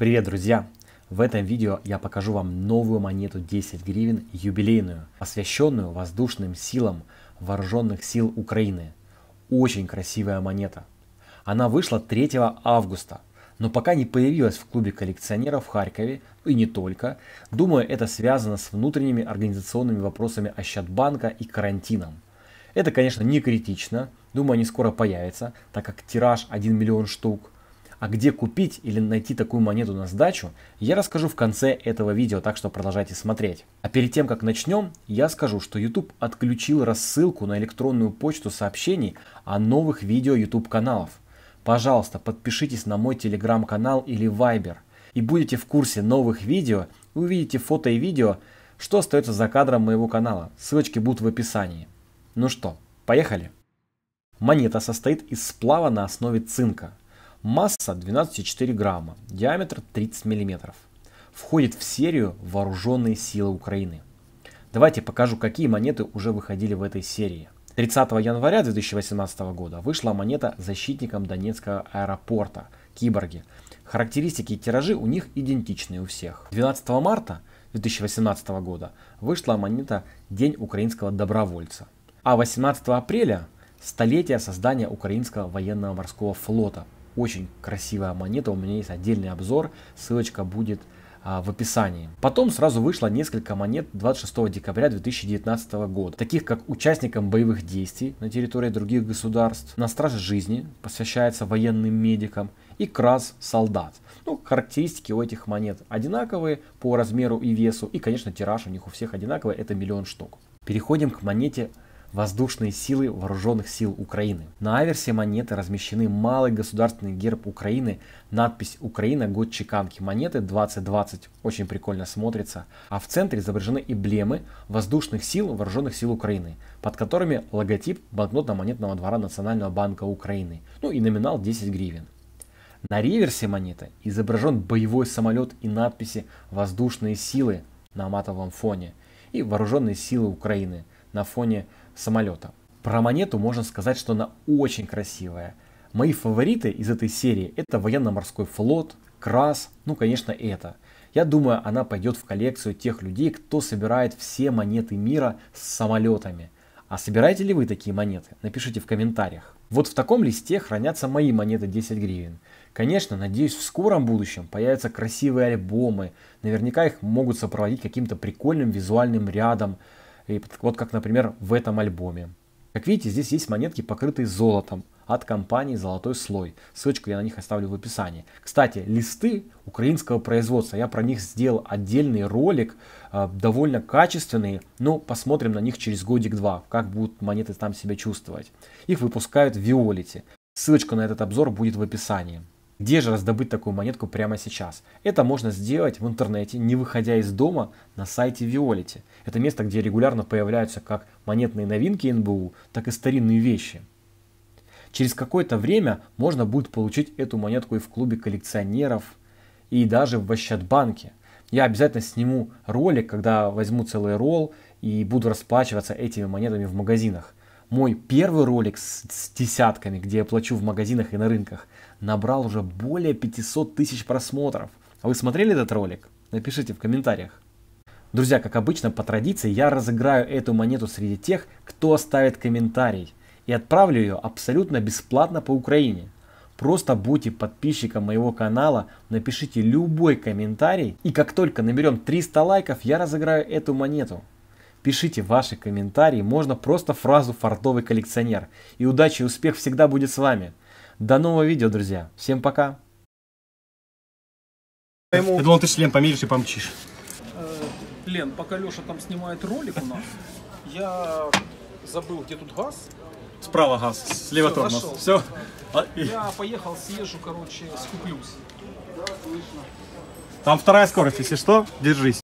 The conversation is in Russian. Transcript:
Привет, друзья! В этом видео я покажу вам новую монету 10 гривен юбилейную, посвященную воздушным силам вооруженных сил Украины. Очень красивая монета. Она вышла 3 августа, но пока не появилась в клубе коллекционеров в Харькове, ну и не только, думаю, это связано с внутренними организационными вопросами Ощадбанка и карантином. Это, конечно, не критично, думаю, они скоро появятся, так как тираж 1 миллион штук – а где купить или найти такую монету на сдачу, я расскажу в конце этого видео, так что продолжайте смотреть. А перед тем, как начнем, я скажу, что YouTube отключил рассылку на электронную почту сообщений о новых видео YouTube каналов. Пожалуйста, подпишитесь на мой телеграм-канал или Вайбер, и будете в курсе новых видео и увидите фото и видео, что остается за кадром моего канала. Ссылочки будут в описании. Ну что, поехали! Монета состоит из сплава на основе цинка. Масса 12,4 грамма, диаметр 30 миллиметров. Входит в серию «Вооруженные силы Украины». Давайте покажу, какие монеты уже выходили в этой серии. 30 января 2018 года вышла монета защитникам Донецкого аэропорта «Киборги». Характеристики и тиражи у них идентичны у всех. 12 марта 2018 года вышла монета «День украинского добровольца». А 18 апреля – столетие создания Украинского военно-морского флота – очень красивая монета, у меня есть отдельный обзор, ссылочка будет а, в описании. Потом сразу вышло несколько монет 26 декабря 2019 года, таких как участникам боевых действий на территории других государств, на страже жизни, посвящается военным медикам, и крас солдат. Ну, характеристики у этих монет одинаковые по размеру и весу, и, конечно, тираж у них у всех одинаковый, это миллион штук. Переходим к монете воздушные силы вооруженных сил Украины. На аверсе монеты размещены малый государственный герб Украины, надпись «Украина. Год чеканки монеты 2020». Очень прикольно смотрится. А в центре изображены эблемы воздушных сил вооруженных сил Украины, под которыми логотип банкнотно-монетного двора Национального банка Украины, ну и номинал 10 гривен. На реверсе монеты изображен боевой самолет и надписи «Воздушные силы» на матовом фоне и «Вооруженные силы Украины» на фоне самолета. Про монету можно сказать, что она очень красивая. Мои фавориты из этой серии это военно-морской флот, Крас, ну конечно это. Я думаю, она пойдет в коллекцию тех людей, кто собирает все монеты мира с самолетами. А собираете ли вы такие монеты? Напишите в комментариях. Вот в таком листе хранятся мои монеты 10 гривен. Конечно, надеюсь, в скором будущем появятся красивые альбомы. Наверняка их могут сопроводить каким-то прикольным визуальным рядом, и вот как, например, в этом альбоме. Как видите, здесь есть монетки, покрытые золотом от компании «Золотой слой». Ссылочку я на них оставлю в описании. Кстати, листы украинского производства. Я про них сделал отдельный ролик, а, довольно качественные, но ну, посмотрим на них через годик-два, как будут монеты там себя чувствовать. Их выпускают в Виолите. Ссылочка на этот обзор будет в описании. Где же раздобыть такую монетку прямо сейчас? Это можно сделать в интернете, не выходя из дома, на сайте Виолите. Это место, где регулярно появляются как монетные новинки НБУ, так и старинные вещи. Через какое-то время можно будет получить эту монетку и в клубе коллекционеров, и даже в Ощадбанке. Я обязательно сниму ролик, когда возьму целый ролл и буду расплачиваться этими монетами в магазинах. Мой первый ролик с, с десятками, где я плачу в магазинах и на рынках, набрал уже более 500 тысяч просмотров. А вы смотрели этот ролик? Напишите в комментариях. Друзья, как обычно, по традиции, я разыграю эту монету среди тех, кто оставит комментарий. И отправлю ее абсолютно бесплатно по Украине. Просто будьте подписчиком моего канала, напишите любой комментарий, и как только наберем 300 лайков, я разыграю эту монету. Пишите ваши комментарии, можно просто фразу «фартовый коллекционер». И удачи и успех всегда будет с вами. До нового видео, друзья. Всем пока. Я думал, ты шлем померишь и помчишь. Лен, пока Леша там снимает ролик у нас, я забыл, где тут газ. Справа газ, слева Всё, тормоз. нашёл. Все. А, я поехал, съезжу, короче, скуплюсь. Там вторая скорость, если что, держись.